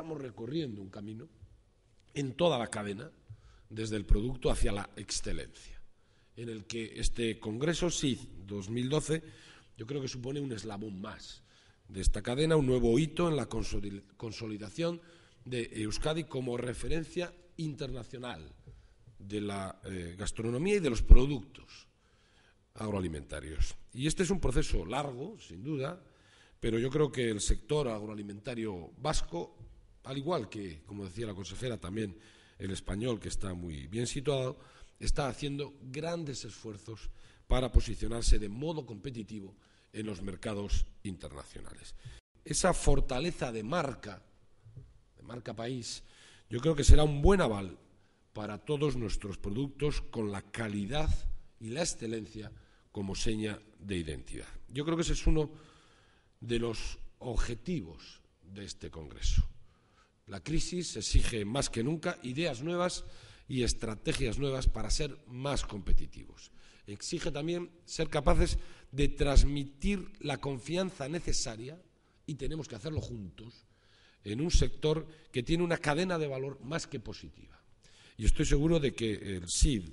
estamos recorriendo un camino en toda la cadena, desde el producto hacia la excelencia, en el que este Congreso SID 2012 yo creo que supone un eslabón más de esta cadena, un nuevo hito en la consolidación de Euskadi como referencia internacional de la eh, gastronomía y de los productos agroalimentarios. Y este es un proceso largo, sin duda, pero yo creo que el sector agroalimentario vasco al igual que, como decía la consejera, también el español, que está muy bien situado, está haciendo grandes esfuerzos para posicionarse de modo competitivo en los mercados internacionales. Esa fortaleza de marca, de marca país, yo creo que será un buen aval para todos nuestros productos con la calidad y la excelencia como seña de identidad. Yo creo que ese es uno de los objetivos de este Congreso. La crisis exige más que nunca ideas nuevas y estrategias nuevas para ser más competitivos. Exige también ser capaces de transmitir la confianza necesaria, y tenemos que hacerlo juntos, en un sector que tiene una cadena de valor más que positiva. Y estoy seguro de que el SID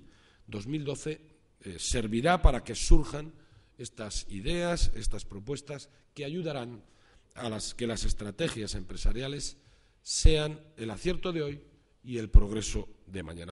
2012 eh, servirá para que surjan estas ideas, estas propuestas que ayudarán a las que las estrategias empresariales sean el acierto de hoy y el progreso de mañana.